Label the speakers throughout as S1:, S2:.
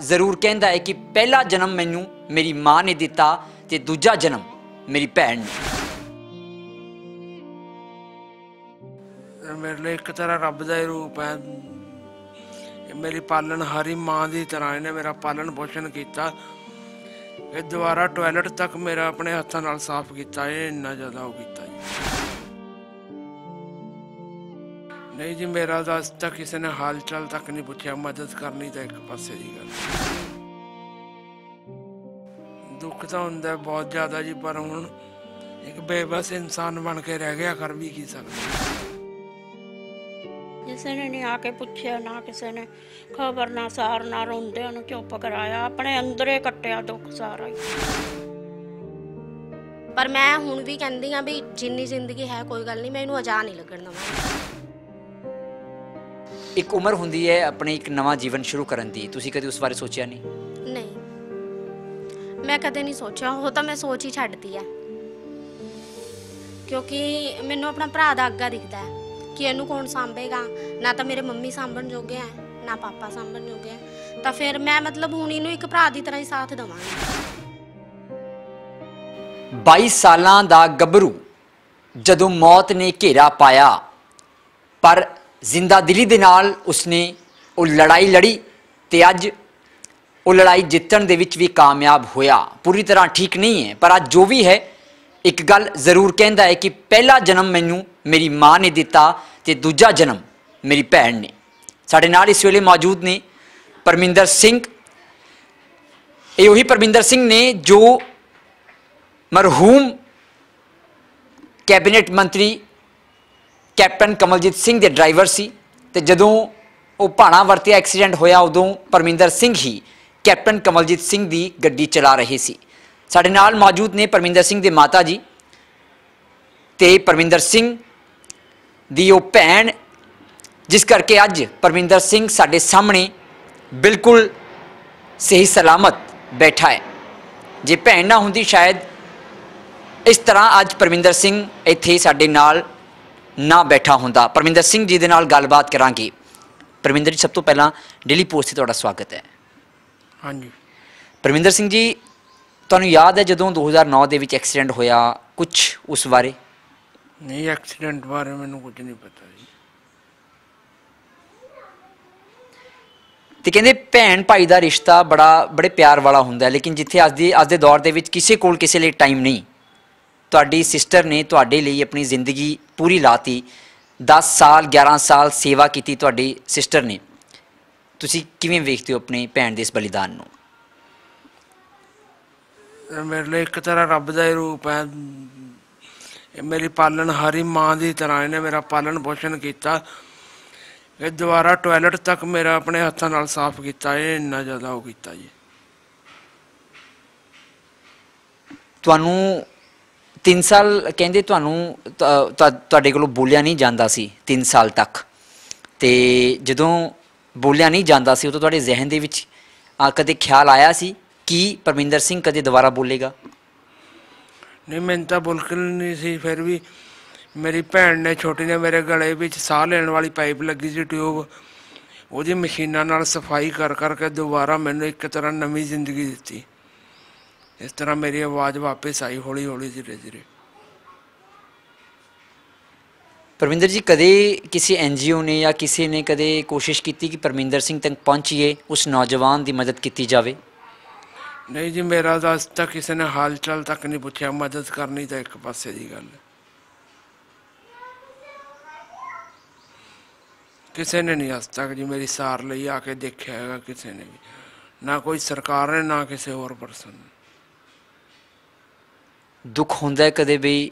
S1: ਜ਼ਰੂਰ ਕਹਿੰਦਾ ਹੈ ਕਿ ਪਹਿਲਾ ਜਨਮ ਮੈਨੂੰ ਮੇਰੀ ਮਾਂ ਨੇ ਦਿੱਤਾ ਤੇ ਦੂਜਾ ਜਨਮ ਮੇਰੀ ਭੈਣ ਨੇ
S2: ਮੇਰੇ ਲਈ ਇੱਕ ਤਰ੍ਹਾਂ ਰੱਬ ਦਾ ਹੀ ਰੂਪ ਹੈ ਇਹ ਮੇਰੀ ਪਾਲਣ ਹਰੀ ਮਾਂ ਦੀ ਤਰ੍ਹਾਂ ਇਹਨੇ ਮੇਰਾ ਪਾਲਣ ਪੋਸ਼ਣ ਕੀਤਾ ਇਹ ਦੁਆਰਾ ਟਾਇਲਟ ਤੱਕ ਮੇਰਾ ਆਪਣੇ ਹੱਥਾਂ ਨਾਲ ਸਾਫ਼ ਕੀਤਾ ਇਹ ਇੰਨਾ ਜ਼ਿਆਦਾ ਉਹ ਕੀਤਾ ਜੀ ਨਹੀਂ ਜੀ ਮੇਰਾ ਤਾਂ ਅੱਜ ਤੱਕ ਕਿਸੇ ਨੇ ਹਾਲ ਚਾਲ ਤੱਕ ਨਹੀਂ ਪੁੱਛਿਆ ਮਦਦ ਕਰਨੀ ਤਾਂ ਇੱਕ ਪਾਸੇ ਦੀ ਗੱਲ ਦੁੱਖ ਤਾਂ ਹੁੰਦਾ ਬਹੁਤ ਜ਼ਿਆਦਾ ਜੀ ਪਰ ਹੁਣ ਇੱਕ ਬੇਬਸ ਇਨਸਾਨ ਬਣ ਕੇ ਰਹਿ ਗਿਆ ਕਰ ਵੀ ਕੀ ਸਕਦਾ
S3: ਕਿਸੇ ਨੇ ਨਹੀਂ ਆ ਕੇ ਪੁੱਛਿਆ ਨਾ ਕਿਸੇ ਨੇ ਖਬਰ ਨਾ ਸਾਰ ਨਾ ਰੋਂਦੇ ਉਹਨੂੰ ਚੁੱਪ ਕਰਾਇਆ ਆਪਣੇ ਅੰਦਰੇ ਕੱਟਿਆ ਦੁੱਖ ਸਾਰਾ ਹੀ ਪਰ ਮੈਂ ਹੁਣ ਵੀ ਕਹਿੰਦੀ ਆ ਵੀ ਜਿੰਨੀ ਜ਼ਿੰਦਗੀ ਹੈ ਕੋਈ ਗੱਲ ਨਹੀਂ ਮੈਂ ਇਹਨੂੰ ਅਜਾ ਨਹੀਂ ਲੱਗਣ ਦਵਾਂਗੀ
S1: ਇੱਕ ਉਮਰ ਹੁੰਦੀ ਹੈ ਆਪਣੇ ਇੱਕ ਨਵਾਂ ਜੀਵਨ ਸ਼ੁਰੂ ਕਰਨ ਦੀ ਤੁਸੀਂ ਕਦੇ ਉਸ ਬਾਰੇ ਸੋਚਿਆ ਨਹੀਂ
S3: ਨਹੀਂ ਮੈਂ ਕਦੇ ਨਹੀਂ ਸੋਚਿਆ ਉਹ ਤਾਂ ਮੈਂ ਸੋਚ ਹੀ ਛੱਡਤੀ ਆ ਕਿਉਂਕਿ ਮੈਨੂੰ ਆਪਣਾ ਭਰਾ ਦਾ ਅੱਗਾ ਦਿਖਦਾ ਹੈ ਕਿ ਇਹਨੂੰ ਕੌਣ ਸੰਭੇਗਾ ਨਾ ਤਾਂ ਮੇਰੇ ਮੰਮੀ ਸੰਭਣ ਜੋਗੇ ਆ ਨਾ ਪਾਪਾ ਸੰਭਣ ਜੋਗੇ ਆ ਤਾਂ ਫਿਰ ਮੈਂ ਮਤਲਬ ਹੁਣ ਇਹਨੂੰ ਇੱਕ ਭਰਾ ਦੀ ਤਰ੍ਹਾਂ ਹੀ ਸਾਥ ਦਵਾਂਗੀ
S1: 22 ਸਾਲਾਂ ਦਾ ਗੱਭਰੂ ਜਦੋਂ ਮੌਤ ਨੇ ਘੇਰਾ ਪਾਇਆ ਪਰ ਜ਼ਿੰਦਾ ਦਿਲੀ ਦੇ ਨਾਲ ਉਸਨੇ ਉਹ ਲੜਾਈ ਲੜੀ ਤੇ ਅੱਜ ਉਹ ਲੜਾਈ ਜਿੱਤਣ ਦੇ ਵਿੱਚ ਵੀ ਕਾਮਯਾਬ ਹੋਇਆ ਪੂਰੀ ਤਰ੍ਹਾਂ ਠੀਕ ਨਹੀਂ ਹੈ ਪਰ ਅੱਜ ਜੋ ਵੀ ਹੈ ਇੱਕ ਗੱਲ ਜ਼ਰੂਰ ਕਹਿੰਦਾ ਹੈ ਕਿ ਪਹਿਲਾ ਜਨਮ ਮੈਨੂੰ ਮੇਰੀ ਮਾਂ ਨੇ ਦਿੱਤਾ ਤੇ ਦੂਜਾ ਜਨਮ ਮੇਰੀ ਭੈਣ ਨੇ ਸਾਡੇ ਨਾਲ ਇਸ ਵੇਲੇ ਮੌਜੂਦ ਨੇ ਪਰਮਿੰਦਰ ਸਿੰਘ ਇਹ ਉਹੀ ਪਰਮਿੰਦਰ ਸਿੰਘ ਨੇ ਜੋ ਮਰਹੂਮ ਕੈਬਨਿਟ ਮੰਤਰੀ ਕੈਪਟਨ ਕਮਲਜੀਤ ਸਿੰਘ ਦੇ ਡਰਾਈਵਰ ਸੀ ਤੇ ਜਦੋਂ ਉਹ ਭਾਣਾ ਵਰਤਿਆ ਐਕਸੀਡੈਂਟ ਹੋਇਆ ਉਦੋਂ ਪਰਮਿੰਦਰ ਸਿੰਘ ਹੀ ਕੈਪਟਨ ਕਮਲਜੀਤ ਸਿੰਘ ਦੀ ਗੱਡੀ ਚਲਾ ਰਹੇ ਸੀ ਸਾਡੇ ਨਾਲ ਮੌਜੂਦ ਨੇ ਪਰਮਿੰਦਰ ਸਿੰਘ ਦੇ ਮਾਤਾ ਜੀ ਤੇ ਪਰਮਿੰਦਰ ਸਿੰਘ ਦੀ ਉਹ ਭੈਣ ਜਿਸ ਕਰਕੇ ਅੱਜ ਪਰਮਿੰਦਰ ਸਿੰਘ ਸਾਡੇ ਸਾਹਮਣੇ ਬਿਲਕੁਲ ਸਹੀ ਸਲਾਮਤ ਬੈਠਾ ਹੈ ਜੇ ਭੈਣ ਨਾ ਹੁੰਦੀ ਸ਼ਾਇਦ ਇਸ ਤਰ੍ਹਾਂ ਅੱਜ ਪਰਮਿੰਦਰ ਸਿੰਘ ਇੱਥੇ ਸਾਡੇ ਨਾਲ ਨਾ ਬੈਠਾ ਹੁੰਦਾ ਪਰਮਿੰਦਰ ਸਿੰਘ ਜੀ ਦੇ ਨਾਲ ਗੱਲਬਾਤ ਕਰਾਂਗੇ ਪਰਮਿੰਦਰ ਜੀ ਸਭ ਤੋਂ ਪਹਿਲਾਂ ਡੇਲੀ ਪੋਸਟ ਤੇ ਤੁਹਾਡਾ ਸਵਾਗਤ ਹੈ ਹਾਂਜੀ ਪਰਮਿੰਦਰ ਸਿੰਘ ਜੀ ਤੁਹਾਨੂੰ ਯਾਦ ਹੈ ਜਦੋਂ 2009 ਦੇ ਵਿੱਚ ਐਕਸੀਡੈਂਟ ਹੋਇਆ ਕੁਝ ਉਸ ਬਾਰੇ
S2: ਨਹੀਂ ਐਕਸੀਡੈਂਟ ਬਾਰੇ ਮੈਨੂੰ ਕੁਝ ਨਹੀਂ ਪਤਾ ਜੀ
S1: ਤੇ ਕਹਿੰਦੇ ਭੈਣ ਭਾਈ ਦਾ ਰਿਸ਼ਤਾ ਬੜਾ ਬੜੇ ਪਿਆਰ ਵਾਲਾ ਹੁੰਦਾ ਲੇਕਿਨ ਜਿੱਥੇ ਅੱਜ ਦੀ ਅੱਜ ਦੇ ਦੌਰ ਦੇ ਵਿੱਚ ਕਿਸੇ ਕੋਲ ਕਿਸੇ ਲਈ ਟਾਈਮ ਨਹੀਂ ਤੁਹਾਡੀ ਸਿਸਟਰ ਨੇ ਤੁਹਾਡੇ ਲਈ ਆਪਣੀ ਜ਼ਿੰਦਗੀ ਪੂਰੀ ਲਾਤੀ 10 ਸਾਲ 11 ਸਾਲ ਸੇਵਾ ਕੀਤੀ ਤੁਹਾਡੀ ਸਿਸਟਰ ਨੇ ਤੁਸੀਂ ਕਿਵੇਂ ਵੇਖਦੇ ਹੋ ਆਪਣੇ ਭੈਣ ਦੇ ਇਸ ਬਲੀਦਾਨ ਨੂੰ
S2: ਮੇਰੇ ਲਈ ਇੱਕ ਤਰ੍ਹਾਂ ਰੱਬ ਦਾ ਹੀ ਰੂਪ ਹੈ ਇਹ ਮੇਰੀ ਪਾਲਣ ਹਰੀ ਮਾਂ ਦੀ ਤਰ੍ਹਾਂ ਇਹਨੇ ਮੇਰਾ ਪਾਲਣ ਪੋਸ਼ਣ ਕੀਤਾ ਇਹ ਦੁਆਰਾ ਟਾਇਲਟ ਤੱਕ ਮੇਰਾ ਆਪਣੇ ਹੱਥਾਂ ਨਾਲ ਸਾਫ਼ ਕੀਤਾ ਇਹ ਇੰਨਾ ਜ਼ਿਆਦਾ ਉਹ ਕੀਤਾ ਜੀ
S1: ਤੁਹਾਨੂੰ 3 ਸਾਲ ਕਹਿੰਦੇ ਤੁਹਾਨੂੰ ਤੁਹਾਡੇ ਕੋਲੋਂ ਬੋਲਿਆ ਨਹੀਂ ਜਾਂਦਾ ਸੀ 3 ਸਾਲ ਤੱਕ ਤੇ ਜਦੋਂ ਬੋਲਿਆ ਨਹੀਂ ਜਾਂਦਾ ਸੀ ਉਦੋਂ ਤੁਹਾਡੇ ਜ਼ਿਹਨ ਦੇ ਵਿੱਚ ਕਦੇ ਖਿਆਲ ਆਇਆ ਸੀ ਕਿ ਪਰਮਿੰਦਰ ਸਿੰਘ ਕਦੇ ਦੁਬਾਰਾ ਬੋਲੇਗਾ
S2: ਨਹੀਂ ਮੈਂ ਤਾਂ ਬੋਲਕਲ ਨਹੀਂ ਸੀ ਫਿਰ ਵੀ ਮੇਰੀ ਭੈਣ ਨੇ ਛੋਟੀ ਨੇ ਮੇਰੇ ਗਲੇ ਵਿੱਚ ਸਾਹ ਲੈਣ ਵਾਲੀ ਪਾਈਪ ਲੱਗੀ ਸੀ ਟਿਊਬ ਉਹਦੀ ਮਸ਼ੀਨਾਂ ਨਾਲ ਸਫਾਈ ਕਰ ਕਰਕੇ ਦੁਬਾਰਾ ਮੈਨੂੰ ਇੱਕ ਤਰ੍ਹਾਂ ਨਵੀਂ ਜ਼ਿੰਦਗੀ ਦਿੱਤੀ ਇਸ ਤਰ੍ਹਾਂ ਮੇਰੀ ਆਵਾਜ਼ ਵਾਪਸ ਆਈ ਹੌਲੀ ਹੌਲੀ ਧੀਰੇ ਧੀਰੇ
S1: ਪਰਮਿੰਦਰ ਜੀ ਕਦੇ ਕਿਸੇ ਐਨਜੀਓ ਨੇ ਜਾਂ ਕਿਸੇ ਨੇ ਕਦੇ ਕੋਸ਼ਿਸ਼ ਕੀਤੀ ਕਿ ਪਰਮਿੰਦਰ ਸਿੰਘ ਤੱਕ ਪਹੁੰਚੀਏ ਉਸ ਨੌਜਵਾਨ ਦੀ ਮਦਦ ਕੀਤੀ ਜਾਵੇ
S2: ਨਹੀਂ ਜੀ ਮੇਰਾ ਤਾਂ ਅੱਜ ਤੱਕ ਕਿਸੇ ਨੇ ਹਾਲ ਚਾਲ ਤੱਕ ਨਹੀਂ ਪੁੱਛਿਆ ਮਦਦ ਕਰਨੀ ਤਾਂ ਇੱਕ ਪਾਸੇ ਦੀ ਗੱਲ ਕਿਸੇ ਨੇ ਨਹੀਂ ਅੱਜ ਤੱਕ ਜੀ ਮੇਰੀ ਸਾਰ ਲਈ ਆ ਕੇ ਦੇਖਿਆ ਹੈਗਾ ਕਿਸੇ ਨੇ ਵੀ ਨਾ ਕੋਈ ਸਰਕਾਰ ਨੇ ਨਾ ਕਿਸੇ ਹੋਰ ਪਰਸਨ ਨੇ
S1: ਦੁੱਖ ਹੁੰਦਾ ਹੈ ਕਦੇ ਵੀ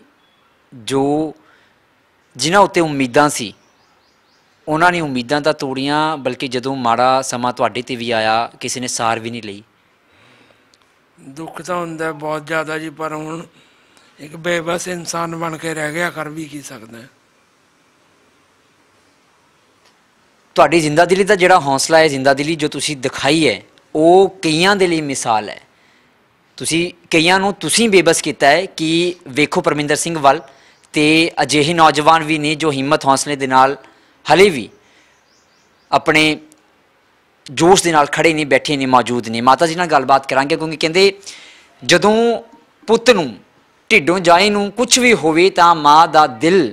S1: ਜੋ ਜਿਨ੍ਹਾਂ ਉੱਤੇ ਉਮੀਦਾਂ ਸੀ ਉਹਨਾਂ ਨੇ ਉਮੀਦਾਂ ਤਾਂ ਤੋੜੀਆਂ ਬਲਕਿ ਜਦੋਂ ਮਾੜਾ ਸਮਾਂ ਤੁਹਾਡੇ ਤੇ ਵੀ ਆਇਆ ਕਿਸੇ ਨੇ ਸਾਰ ਵੀ ਨਹੀਂ ਲਈ
S2: ਦੁੱਖ ਤਾਂ ਹੁੰਦਾ ਬਹੁਤ ਜ਼ਿਆਦਾ ਜੀ ਪਰ ਹੁਣ ਇੱਕ ਬੇਬਸ ਇਨਸਾਨ ਬਣ ਕੇ ਰਹਿ ਗਿਆ ਕਰ ਵੀ ਕੀ ਸਕਦਾ
S1: ਤੁਹਾਡੀ ਜ਼ਿੰਦਾਦਿਲੀ ਦਾ ਜਿਹੜਾ ਹੌਸਲਾ ਹੈ ਜ਼ਿੰਦਾਦਿਲੀ ਜੋ ਤੁਸੀਂ ਦਿਖਾਈ ਹੈ ਉਹ ਕਈਆਂ ਦੇ ਲਈ ਮਿਸਾਲ ਹੈ ਤੁਸੀਂ ਕਈਆਂ ਨੂੰ ਤੁਸੀਂ ਬੇਬਸ ਕੀਤਾ ਹੈ ਕਿ ਵੇਖੋ ਪਰਮਿੰਦਰ ਸਿੰਘ ਵੱਲ ਤੇ ਅਜਿਹੇ ਨੌਜਵਾਨ ਵੀ ਨੇ ਜੋ ਹਿੰਮਤ ਹੌਸਲੇ ਦੇ ਨਾਲ ਹਲੇ ਵੀ ਆਪਣੇ ਜੋਸ਼ ਦੇ ਨਾਲ ਖੜੇ ਨਹੀਂ ਬੈਠੇ ਨਹੀਂ ਮੌਜੂਦ ਨਹੀਂ ਮਾਤਾ ਜੀ ਨਾਲ ਗੱਲਬਾਤ ਕਰਾਂਗੇ ਕਿਉਂਕਿ ਕਹਿੰਦੇ ਜਦੋਂ ਪੁੱਤ ਨੂੰ ਢਿੱਡੋਂ ਜਾਏ ਨੂੰ ਕੁਝ ਵੀ ਹੋਵੇ ਤਾਂ ਮਾਂ ਦਾ ਦਿਲ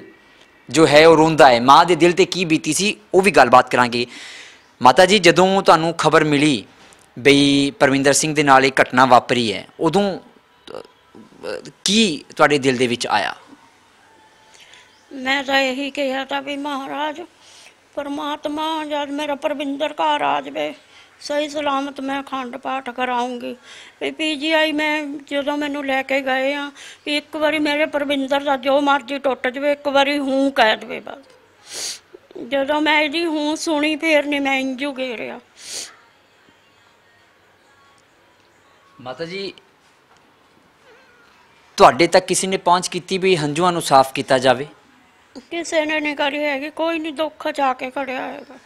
S1: ਜੋ ਹੈ ਉਹ ਰੋਂਦਾ ਹੈ ਮਾਂ ਦੇ ਦਿਲ ਤੇ ਕੀ ਬੀਤੀ ਸੀ ਉਹ ਵੀ ਗੱਲਬਾਤ ਕਰਾਂਗੇ ਮਾਤਾ ਜੀ ਜਦੋਂ ਤੁਹਾਨੂੰ ਖਬਰ ਮਿਲੀ ਬਈ ਪਰਮਿੰਦਰ ਸਿੰਘ ਦੇ ਨਾਲ ਇਹ ਘਟਨਾ ਵਾਪਰੀ ਹੈ ਉਦੋਂ ਕੀ ਤੁਹਾਡੇ ਦਿਲ ਦੇ ਵਿੱਚ ਆਇਆ
S3: ਮੈਂ ਤਾਂ ਇਹੀ ਕਿਹਾ ਤਾਂ ਵੀ ਮਹਾਰਾਜ ਪਰਮਾਤਮਾ ਜਦ ਮੇਰਾ ਪਰਵਿੰਦਰ ਘਰ ਆ ਜਵੇ ਸਹੀ ਸਲਾਮਤ ਮੈਂ ਖੰਡ ਪਾਠ ਕਰਾਉਂਗੀ ਵੀ ਪੀਜੀਆਈ ਮੈਂ ਜਦੋਂ ਮੈਨੂੰ ਲੈ ਕੇ ਗਏ ਆ ਵੀ ਇੱਕ ਵਾਰੀ ਮੇਰੇ ਪਰਵਿੰਦਰ ਦਾ ਜੋ ਮਰਜ਼ੀ ਟੁੱਟ ਜਵੇ ਇੱਕ ਵਾਰੀ ਹੂੰ ਕਹਿ ਦਵੇ ਬਸ ਜਦੋਂ ਮੈਂ ਇਹਦੀ ਹੂੰ ਸੁਣੀ ਫੇਰ ਨਹੀਂ ਮੈਂ ਇੰਜੂ ਗੇਰਿਆ
S1: ਮਾਤਾ ਜੀ ਤੁਹਾਡੇ ਤੱਕ ਕਿਸੇ ਨੇ ਪਹੁੰਚ ਕੀਤੀ ਵੀ ਹੰਝੂਆਂ ਨੂੰ ਸਾਫ਼ ਕੀਤਾ ਜਾਵੇ
S3: ਕਿਸੇ ਨੇ ਨਹੀਂ ਕਰੀ ਹੈਗੀ ਕੋਈ ਨਹੀਂ ਦੁੱਖ ਜਾ ਕੇ ਖੜਿਆ ਹੈਗਾ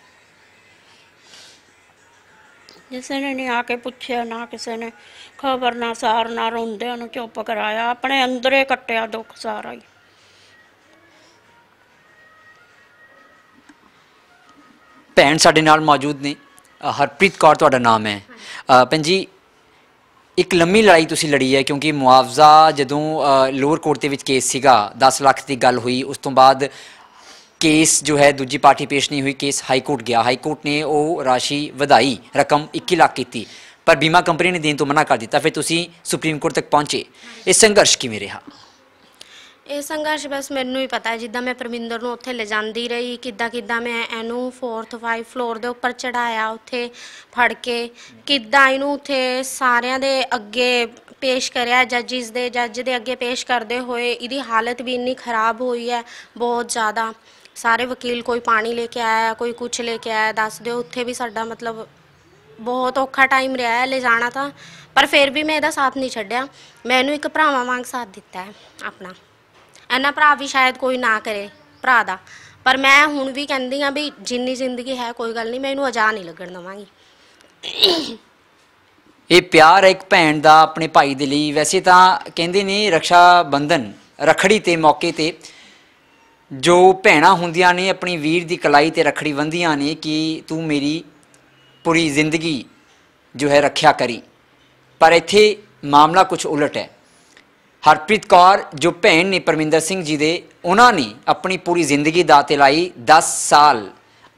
S3: ਕਿਸੇ ਨੇ ਨਹੀਂ ਆ ਕੇ ਪੁੱਛਿਆ ਨਾ ਕਿਸੇ ਨੇ ਖਬਰ ਨਾ ਸਾਰ ਨਾ ਰੋਂਦੇ ਉਹਨੂੰ ਚੁੱਪ ਕਰਾਇਆ ਆਪਣੇ ਅੰਦਰੇ ਕੱਟਿਆ ਦੁੱਖ ਸਾਰਾ ਹੀ
S1: ਭੈਣ ਸਾਡੇ ਨਾਲ ਮੌਜੂਦ ਨੇ ਹਰਪ੍ਰੀਤ ਕੌਰ ਤੁਹਾਡਾ ਨਾਮ ਹੈ ਭੈਣ ਜੀ ਇੱਕ ਲੰਮੀ ਲੜਾਈ ਤੁਸੀਂ ਲੜੀ ਹੈ ਕਿਉਂਕਿ ਮੁਆਵਜ਼ਾ ਜਦੋਂ ਲੋਅਰ ਕੋਰਟ ਦੇ ਵਿੱਚ ਕੇਸ ਸੀਗਾ 10 ਲੱਖ ਦੀ ਗੱਲ ਹੋਈ ਉਸ ਤੋਂ ਬਾਅਦ ਕੇਸ ਜੋ ਹੈ ਦੂਜੀ ਪਾਰਟੀ ਪੇਸ਼ ਨਹੀਂ ਹੋਈ ਕੇਸ ਹਾਈ ਕੋਰਟ ਗਿਆ ਹਾਈ ਕੋਰਟ ਨੇ ਉਹ ਰਾਸ਼ੀ ਵਧਾਈ ਰਕਮ 21 ਲੱਖ ਕੀਤੀ ਪਰ ਬੀਮਾ ਕੰਪਨੀ ਨੇ ਦੇਣ ਤੋਂ ਮਨਾ ਕਰ ਦਿੱਤਾ ਫਿਰ ਤੁਸੀਂ ਸੁਪਰੀਮ ਕੋਰਟ ਤੱਕ ਪਹੁੰਚੇ ਇਹ ਸੰਘਰਸ਼ ਕਿਵੇਂ ਰਿਹਾ
S3: ਇਹ ਸੰਘਰਸ਼ ਬਸ ਮੈਨੂੰ ਹੀ ਪਤਾ ਹੈ ਜਿੱਦਾਂ ਮੈਂ ਪਰਮਿੰਦਰ ਨੂੰ ਉੱਥੇ ਲਿਜਾਂਦੀ ਰਹੀ ਕਿੱਦਾਂ ਕਿੱਦਾਂ ਮੈਂ ਇਹਨੂੰ 4th 5th ਫਲੋਰ ਦੇ ਉੱਪਰ ਚੜਾਇਆ ਉੱਥੇ ਫੜ ਕੇ ਕਿੱਦਾਂ ਇਹਨੂੰ ਉੱਥੇ ਸਾਰਿਆਂ ਦੇ ਅੱਗੇ ਪੇਸ਼ ਕਰਿਆ ਜੱਜਿਸ ਦੇ ਜੱਜ ਦੇ ਅੱਗੇ ਪੇਸ਼ ਕਰਦੇ ਹੋਏ ਇਹਦੀ ਹਾਲਤ ਵੀ ਇੰਨੀ ਖਰਾਬ ਹੋਈ ਹੈ ਬਹੁਤ ਜ਼ਿਆਦਾ ਸਾਰੇ ਵਕੀਲ ਕੋਈ ਪਾਣੀ ਲੈ ਕੇ ਆਇਆ ਕੋਈ ਕੁਝ ਲੈ ਕੇ ਆਇਆ ਦੱਸ ਦਿਓ ਉੱਥੇ ਵੀ ਸਾਡਾ ਮਤਲਬ ਬਹੁਤ ਔਖਾ ਟਾਈਮ ਰਿਹਾ ਹੈ ਜਾਣਾ ਤਾਂ ਪਰ ਫਿਰ ਵੀ ਮੈਂ ਇਹਦਾ ਸਾਥ ਨਹੀਂ ਛੱਡਿਆ ਮੈਂ ਇਹਨੂੰ ਇੱਕ ਭਰਾਵਾਂ ਵਾਂਗ ਸਾਥ ਦਿੱਤਾ ਹੈ ਆਪਣਾ ਇਹਨਾਂ ਭਰਾ ਵੀ ਸ਼ਾਇਦ ਕੋਈ ਨਾ ਕਰੇ ਭਰਾ ਦਾ ਪਰ ਮੈਂ ਹੁਣ ਵੀ ਕਹਿੰਦੀ ਆ ਵੀ ਜਿੰਨੀ ਜ਼ਿੰਦਗੀ ਹੈ ਕੋਈ ਗੱਲ ਨਹੀਂ ਮੈਂ ਇਹਨੂੰ ਅਜਾ ਨਹੀਂ ਲੱਗਣ ਦਵਾਂਗੀ
S1: ਇਹ ਪਿਆਰ ਇੱਕ ਭੈਣ ਦਾ ਆਪਣੇ ਭਾਈ ਦੇ ਲਈ ਵੈਸੇ ਤਾਂ ਕਹਿੰਦੇ ਨੇ ਰਕਸ਼ਾ ਬੰਧਨ ਰਖੜੀ ਤੇ ਮੌਕੇ ਤੇ ਜੋ ਭੈਣਾ ਹੁੰਦੀਆਂ ਨੇ ਆਪਣੀ ਵੀਰ ਦੀ ਕਲਾਈ ਤੇ ਰਖੜੀ ਬੰਧੀਆਂ ਨੇ ਕਿ ਤੂੰ ਮੇਰੀ ਪੂਰੀ ਜ਼ਿੰਦਗੀ ਜੋ ਹੈ ਰੱਖਿਆ ਕਰੀ ਪਰ ਇੱਥੇ ਮਾਮਲਾ ਕੁਝ ਉਲਟ ਹੈ ਹਰਪ੍ਰੀਤ ਕੌਰ ਜੋ ਭੈਣ ਨੇ ਪਰਮਿੰਦਰ ਸਿੰਘ ਜੀ ਦੇ ਉਹਨਾਂ ਨੇ ਆਪਣੀ ਪੂਰੀ ਜ਼ਿੰਦਗੀ ਤੇ ਲਾਈ 10 ਸਾਲ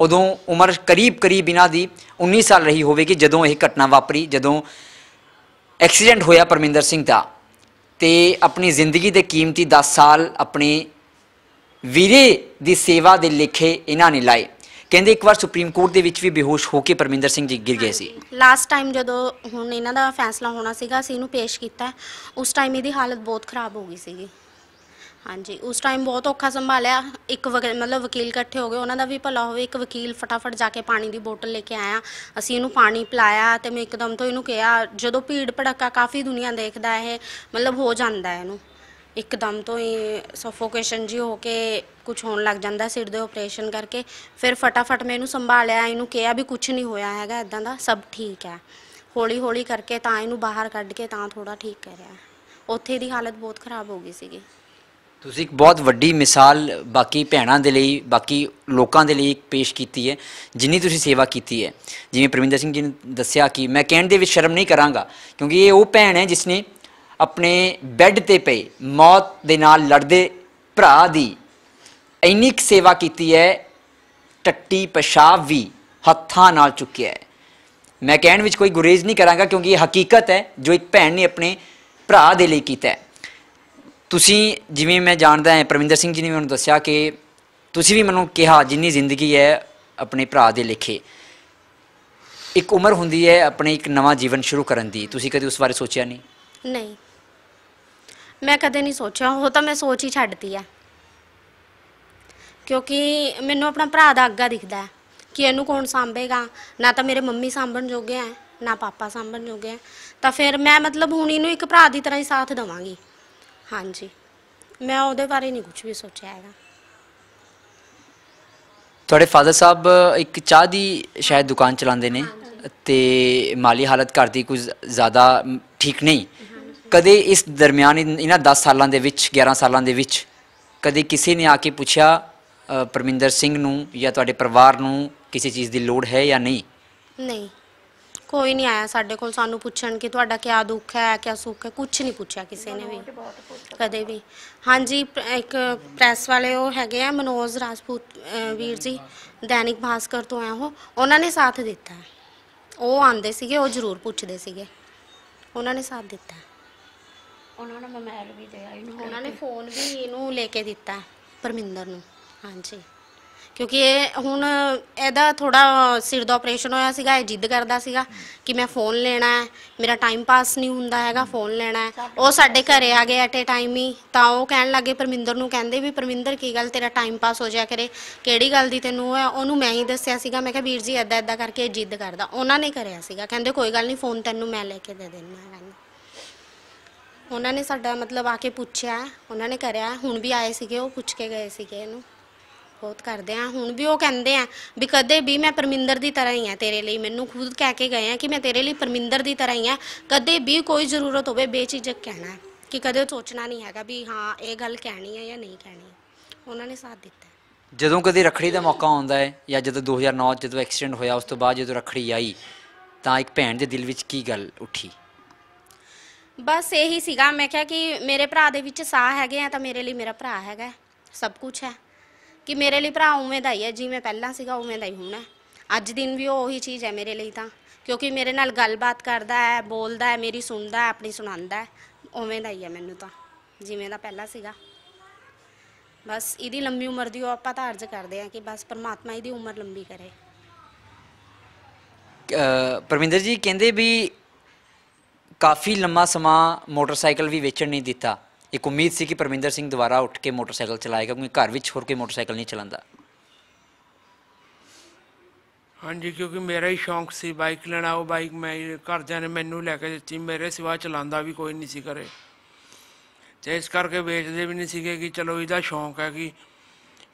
S1: ਉਦੋਂ ਉਮਰ ਕਰੀਬ ਕਰੀਬ ਇਹਨਾਂ ਦੀ 19 ਸਾਲ ਰਹੀ ਹੋਵੇਗੀ ਜਦੋਂ ਇਹ ਘਟਨਾ ਵਾਪਰੀ ਜਦੋਂ ਐਕਸੀਡੈਂਟ ਹੋਇਆ ਪਰਮਿੰਦਰ ਸਿੰਘ ਦਾ ਤੇ ਆਪਣੀ ਜ਼ਿੰਦਗੀ ਦੇ ਕੀਮਤੀ 10 ਸਾਲ ਆਪਣੇ ਵੀਰੇ ਦੀ ਸੇਵਾ ਦੇ ਲਿਖੇ ਇਹਨਾਂ ਨੇ ਲਾਏ ਕਹਿੰਦੇ ਇੱਕ ਵਾਰ ਸੁਪਰੀਮ ਕੋਰਟ ਦੇ ਵਿੱਚ ਵੀ ਬੇਹੋਸ਼ ਹੋ ਕੇ ਪਰਮਿੰਦਰ ਸਿੰਘ ਜੀ ਗਿਰ ਗਏ ਸੀ
S3: ਲਾਸਟ ਟਾਈਮ ਜਦੋਂ ਹੁਣ ਇਹਨਾਂ ਦਾ ਫੈਸਲਾ ਹੋਣਾ ਸੀਗਾ ਅਸੀਂ ਇਹਨੂੰ ਪੇਸ਼ ਕੀਤਾ ਉਸ ਟਾਈਮ ਇਹਦੀ ਹਾਲਤ ਬਹੁਤ ਖਰਾਬ ਹੋ ਗਈ ਸੀਗੀ ਹਾਂਜੀ ਉਸ ਟਾਈਮ ਬਹੁਤ ਔਖਾ ਸੰਭਾਲਿਆ ਇੱਕ ਮਤਲਬ ਵਕੀਲ ਇਕੱਠੇ ਹੋ ਗਏ ਉਹਨਾਂ ਦਾ ਵੀ ਭਲਾ ਹੋਵੇ ਇੱਕ ਵਕੀਲ ਫਟਾਫਟ ਜਾ ਕੇ ਪਾਣੀ ਦੀ ਬੋਤਲ ਲੈ ਕੇ ਆਇਆ ਅਸੀਂ ਇਹਨੂੰ ਪਾਣੀ ਪਿਲਾਇਆ ਤੇ ਮੈਂ ਇੱਕਦਮ ਤੋਂ ਇਹਨੂੰ ਕਿਹਾ ਜਦੋਂ ਭੀੜ ਭੜਕਾ ਕਾਫੀ ਦੁਨੀਆ ਦੇਖਦਾ ਇਹ ਮਤਲਬ ਹੋ ਜਾਂਦਾ ਇਹਨੂੰ ਇੱਕਦਮ ਤੋਂ ਹੀ ਸਫੋਕੇਸ਼ਨ ਜੀ ਹੋ ਕੇ ਕੁਝ ਹੋਣ ਲੱਗ ਜਾਂਦਾ ਸਿਰ ਦੇ ਆਪਰੇਸ਼ਨ ਕਰਕੇ ਫਿਰ ਫਟਾਫਟ ਮੈਂ ਇਹਨੂੰ ਸੰਭਾਲਿਆ ਇਹਨੂੰ ਕਿਹਾ ਵੀ ਕੁਝ ਨਹੀਂ ਹੋਇਆ ਹੈਗਾ ਇਦਾਂ ਦਾ ਸਭ ਠੀਕ ਹੈ ਹੌਲੀ ਹੌਲੀ ਕਰਕੇ ਤਾਂ ਇਹਨੂੰ ਬਾਹਰ ਕੱਢ ਕੇ ਤਾਂ ਥੋੜਾ ਠੀਕ ਕਰਿਆ ਉੱਥੇ ਦੀ ਹਾਲਤ ਬਹੁਤ ਖਰਾਬ ਹੋ ਗਈ ਸੀਗੀ
S2: ਤੁਸੀਂ
S1: ਇੱਕ ਬਹੁਤ ਵੱਡੀ ਮਿਸਾਲ ਬਾਕੀ ਭੈਣਾਂ ਦੇ ਲਈ ਬਾਕੀ ਲੋਕਾਂ ਦੇ ਲਈ ਪੇਸ਼ ਕੀਤੀ ਹੈ ਜਿੰਨੀ ਤੁਸੀਂ ਸੇਵਾ ਕੀਤੀ ਹੈ ਜਿਵੇਂ ਪ੍ਰਵਿੰਦਰ ਸਿੰਘ ਜੀ ਨੇ ਦੱਸਿਆ ਕਿ ਮੈਂ ਕਹਿਣ ਦੇ ਵਿੱਚ ਸ਼ਰਮ ਨਹੀਂ ਕਰਾਂਗਾ ਕਿਉਂਕਿ ਇਹ ਉਹ ਭੈਣ ਹੈ ਜਿਸ ਨੇ ਆਪਣੇ ਬੈੱਡ ਤੇ ਪਏ ਮੌਤ ਦੇ ਨਾਲ ਲੜਦੇ ਭਰਾ ਦੀ ਇੰਨੀ ਸੇਵਾ ਕੀਤੀ ਹੈ ਟੱਟੀ ਪਸ਼ਾਬ ਵੀ ਹੱਥਾਂ ਨਾਲ ਚੁੱਕਿਆ ਹੈ ਮੈਂ ਕਹਿਣ ਵਿੱਚ ਕੋਈ ਗੁਰੇਜ਼ ਨਹੀਂ ਕਰਾਂਗਾ ਕਿਉਂਕਿ ਇਹ ਹਕੀਕਤ ਹੈ ਜੋ ਇੱਕ ਭੈਣ ਨੇ ਆਪਣੇ ਭਰਾ ਦੇ ਲਈ ਕੀਤਾ ਹੈ ਤੁਸੀਂ ਜਿਵੇਂ ਮੈਂ ਜਾਣਦਾ ਹਾਂ ਪ੍ਰਵਿੰਦਰ ਸਿੰਘ ਜੀ ਨੇ ਮੈਨੂੰ ਦੱਸਿਆ ਕਿ ਤੁਸੀਂ ਵੀ ਮੈਨੂੰ ਕਿਹਾ ਜਿੰਨੀ ਜ਼ਿੰਦਗੀ ਹੈ ਆਪਣੇ ਭਰਾ ਦੇ ਲਿਖੇ ਇੱਕ ਉਮਰ ਹੁੰਦੀ ਹੈ ਆਪਣੇ ਇੱਕ ਨਵਾਂ ਜੀਵਨ ਸ਼ੁਰੂ ਕਰਨ ਦੀ ਤੁਸੀਂ ਕਦੇ ਉਸ ਬਾਰੇ ਸੋਚਿਆ ਨਹੀਂ
S3: ਨਹੀਂ ਮੈਂ ਕਦੇ ਨਹੀਂ ਸੋਚਿਆ ਉਹ ਤਾਂ ਮੈਂ ਸੋਚ ਹੀ ਛੱਡਤੀ ਆ ਕਿਉਂਕਿ ਮੈਨੂੰ ਆਪਣਾ ਭਰਾ ਦਾ ਅੱਗਾ ਦਿਖਦਾ ਕਿ ਇਹਨੂੰ ਕੌਣ ਸੰਭੇਗਾ ਨਾ ਤਾਂ ਮੇਰੇ ਮੰਮੀ ਸੰਭਣ ਜੋਗੇ ਆ ਨਾ ਪਾਪਾ ਸੰਭਣ ਜੋਗੇ ਆ ਤਾਂ ਫਿਰ ਮੈਂ ਮਤਲਬ ਹੁਣ ਇਹਨੂੰ ਇੱਕ ਭਰਾ ਦੀ ਤਰ੍ਹਾਂ ਹੀ ਸਾਥ ਦਵਾਂਗੀ ਹਾਂਜੀ ਮੈਂ ਉਹਦੇ ਬਾਰੇ ਨਹੀਂ ਕੁਝ ਵੀ ਸੋਚਿਆ ਹੈਗਾ
S1: ਤੁਹਾਡੇ ਫਾਦਰ ਸਾਹਿਬ ਇੱਕ ਚਾਹ ਦੀ ਸ਼ਾਇਦ ਦੁਕਾਨ ਚਲਾਉਂਦੇ ਨੇ ਤੇ ਮਾਲੀ ਹਾਲਤ ਘਰ ਦੀ ਕੁਝ ਜ਼ਿਆਦਾ ਠੀਕ ਨਹੀਂ ਕਦੇ ਇਸ ਦਰਮਿਆਨ ਇਹਨਾਂ 10 ਸਾਲਾਂ ਦੇ ਵਿੱਚ 11 ਸਾਲਾਂ ਦੇ ਵਿੱਚ ਕਦੇ ਕਿਸੇ ਨੇ ਆ ਕੇ ਪੁੱਛਿਆ ਪਰਮਿੰਦਰ ਸਿੰਘ ਨੂੰ ਜਾਂ ਤੁਹਾਡੇ ਪਰਿਵਾਰ ਨੂੰ ਕਿਸੇ ਚੀਜ਼ ਦੀ ਲੋੜ ਹੈ ਜਾਂ ਨਹੀਂ
S3: ਨਹੀਂ ਕੋਈ ਨਹੀਂ ਆਇਆ ਸਾਡੇ ਕੋਲ ਸਾਨੂੰ ਪੁੱਛਣ ਕਿ ਤੁਹਾਡਾ ਕੀ ਦੁੱਖ ਹੈ ਕੀ ਸੁੱਖ ਹੈ ਕੁਝ ਨਹੀਂ ਪੁੱਛਿਆ ਕਿਸੇ ਨੇ ਵੀ ਕਦੇ ਵੀ ਹਾਂਜੀ ਇੱਕ ਪ੍ਰੈਸ ਵਾਲੇ ਉਹ ਹੈਗੇ ਆ ਮਨੋਜ ਰਾਜਪੂਤ ਵੀਰ ਜੀ ਦੈਨਿਕ ਭਾਸਕਰ ਤੋਂ ਆਇਆ ਉਹ ਉਹਨਾਂ ਨੇ ਸਾਥ ਦਿੱਤਾ ਉਹ ਆਂਦੇ ਸੀਗੇ ਉਹ ਜ਼ਰੂਰ ਪੁੱਛਦੇ ਸੀਗੇ ਉਹਨਾਂ ਨੇ ਸਾਥ ਦਿੱਤਾ ਉਹਨਾਂ ਨੂੰ ਮੋਬਾਈਲ ਵੀ ਦਿਆ ਇਹਨੂੰ ਉਹਨਾਂ ਨੇ ਫੋਨ ਵੀ ਇਹਨੂੰ ਲੈ ਕੇ ਦਿੱਤਾ ਪਰਮਿੰਦਰ ਨੂੰ ਹਾਂਜੀ ਕਿਉਂਕਿ ਇਹ ਹੁਣ ਇਹਦਾ ਥੋੜਾ ਸਿਰ ਦਾ ਆਪਰੇਸ਼ਨ ਹੋਇਆ ਸੀਗਾ ਇਹ ਜਿੱਦ ਕਰਦਾ ਸੀਗਾ ਕਿ ਮੈਂ ਫੋਨ ਲੈਣਾ ਹੈ ਮੇਰਾ ਟਾਈਮ ਪਾਸ ਨਹੀਂ ਹੁੰਦਾ ਹੈਗਾ ਫੋਨ ਲੈਣਾ ਉਹ ਸਾਡੇ ਘਰੇ ਆ ਗਏ ਐਟੇ ਟਾਈਮ ਹੀ ਤਾਂ ਉਹ ਕਹਿਣ ਲੱਗੇ ਪਰਮਿੰਦਰ ਨੂੰ ਕਹਿੰਦੇ ਵੀ ਪਰਮਿੰਦਰ ਕੀ ਗੱਲ ਤੇਰਾ ਟਾਈਮ ਪਾਸ ਹੋ ਜਾ ਕਰੇ ਕਿਹੜੀ ਗੱਲ ਦੀ ਤੈਨੂੰ ਹੈ ਉਹਨੂੰ ਮੈਂ ਹੀ ਦੱਸਿਆ ਸੀਗਾ ਮੈਂ ਕਿਹਾ ਵੀਰ ਜੀ ਐਦਾ ਐਦਾ ਕਰਕੇ ਜਿੱਦ ਕਰਦਾ ਉਹਨਾਂ ਨੇ ਕਰਿਆ ਸੀਗਾ ਕਹਿੰਦੇ ਕੋਈ ਗੱਲ ਨਹੀਂ ਫੋਨ ਤੈਨੂੰ ਮੈਂ ਲੈ ਕੇ ਦੇ ਦਿੰਦਾ ਹੈਗਾ ਉਹਨਾਂ ਨੇ ਸਾਡਾ ਮਤਲਬ ਆ ਕੇ ਪੁੱਛਿਆ ਉਹਨਾਂ ਨੇ ਕਰਿਆ ਹੁਣ ਵੀ ਆਏ ਸੀਗੇ ਉਹ ਪੁੱਛ ਕੇ ਗਏ ਸੀਗੇ ਇਹਨੂੰ ਬਹੁਤ ਕਰਦੇ ਆ ਹੁਣ ਵੀ ਉਹ ਕਹਿੰਦੇ ਆ ਵੀ ਕਦੇ ਵੀ ਮੈਂ ਪਰਮਿੰਦਰ ਦੀ ਤਰ੍ਹਾਂ ਹੀ ਆ ਤੇਰੇ ਲਈ ਮੈਨੂੰ ਖੁਦ ਕਹਿ ਕੇ ਗਏ ਆ ਕਿ ਮੈਂ ਤੇਰੇ ਲਈ ਪਰਮਿੰਦਰ ਦੀ ਤਰ੍ਹਾਂ ਹੀ ਆ ਕਦੇ ਵੀ ਕੋਈ ਜ਼ਰੂਰਤ ਹੋਵੇ ਬੇਚੀਜਕ ਕਹਿਣਾ ਕਿ ਕਦੇ ਸੋਚਣਾ ਨਹੀਂ ਹੈਗਾ ਵੀ ਹਾਂ ਇਹ ਗੱਲ ਕਹਿਣੀ ਹੈ ਜਾਂ ਨਹੀਂ ਕਹਿਣੀ ਉਹਨਾਂ ਨੇ ਸਾਥ ਦਿੱਤਾ
S1: ਜਦੋਂ ਕਦੇ ਰਖੜੀ ਦਾ ਮੌਕਾ ਆਉਂਦਾ ਹੈ ਜਾਂ ਜਦੋਂ 2009 ਜਦੋਂ ਐਕਸੀਡੈਂਟ ਹੋਇਆ ਉਸ ਤੋਂ ਬਾਅਦ ਜਦੋਂ ਰਖੜੀ ਆਈ ਤਾਂ ਇੱਕ ਭੈਣ ਦੇ ਦਿਲ ਵਿੱਚ ਕੀ ਗੱਲ ਉੱਠੀ
S3: ਬਸ ਇਹੀ ਸੀਗਾ ਮੈਂ ਕਿਹਾ ਕਿ ਮੇਰੇ ਭਰਾ ਦੇ ਵਿੱਚ ਸਾਹ ਹੈਗੇ ਆ ਤਾਂ ਮੇਰੇ ਲਈ ਮੇਰਾ ਭਰਾ ਹੈਗਾ ਸਭ ਕੁਝ ਹੈ ਕਿ ਮੇਰੇ ਲਈ ਭਰਾ ਉਵੇਂ ਦਾ ਹੀ ਹੈ ਜਿਵੇਂ ਪਹਿਲਾਂ ਸੀਗਾ ਉਵੇਂ ਦਾ ਹੀ ਹੁਣ ਹੈ ਅੱਜ ਦਿਨ ਵੀ ਉਹ ਉਹੀ ਚੀਜ਼ ਹੈ ਮੇਰੇ ਲਈ ਤਾਂ ਕਿਉਂਕਿ ਮੇਰੇ ਨਾਲ ਗੱਲਬਾਤ ਕਰਦਾ ਹੈ ਬੋਲਦਾ ਹੈ ਮੇਰੀ ਸੁਣਦਾ ਹੈ ਆਪਣੀ ਸੁਣਾਉਂਦਾ ਹੈ ਉਵੇਂ ਦਾ ਹੀ ਹੈ ਮੈਨੂੰ ਤਾਂ ਜਿਵੇਂ ਦਾ ਪਹਿਲਾਂ ਸੀਗਾ ਬਸ ਇਹਦੀ ਲੰਮੀ ਉਮਰ ਦੀ ਉਹ ਆਪਾਂ ਤਾਂ ਅਰਜ਼ ਕਰਦੇ ਆ ਕਿ ਬਸ ਪਰਮਾਤਮਾ ਇਹਦੀ ਉਮਰ ਲੰਬੀ ਕਰੇ
S1: ਪਰਮਿੰਦਰ ਜੀ ਕਹਿੰਦੇ ਵੀ ਕਾਫੀ ਲੰਮਾ ਸਮਾਂ ਮੋਟਰਸਾਈਕਲ ਵੀ ਵੇਚਣ ਨਹੀਂ ਦਿੱਤਾ ਇੱਕ ਉਮੀਦ ਸੀ ਕਿ ਪਰਮਿੰਦਰ ਸਿੰਘ ਦੁਬਾਰਾ ਉੱਠ ਕੇ ਮੋਟਰਸਾਈਕਲ ਚਲਾਏਗਾ ਕਿਉਂਕਿ ਘਰ ਵਿੱਚ ਹੋਰ ਕੋਈ ਮੋਟਰਸਾਈਕਲ ਨਹੀਂ ਚਲਾਉਂਦਾ
S2: ਹਾਂਜੀ ਕਿਉਂਕਿ ਮੇਰਾ ਹੀ ਸ਼ੌਂਕ ਸੀ ਬਾਈਕ ਲੈਣਾ ਉਹ ਬਾਈਕ ਮੈਂ ਘਰਦਿਆਂ ਨੇ ਮੈਨੂੰ ਲੈ ਕੇ ਦਿੱਤੀ ਮੇਰੇ ਸਿਵਾ ਚਲਾਉਂਦਾ ਵੀ ਕੋਈ ਨਹੀਂ ਸੀ ਘਰੇ ਤੇ ਇਸ ਕਰਕੇ ਵੇਚਦੇ ਵੀ ਨਹੀਂ ਸੀਗੇ ਕਿ ਚਲੋ ਇਹਦਾ ਸ਼ੌਂਕ ਹੈ ਕਿ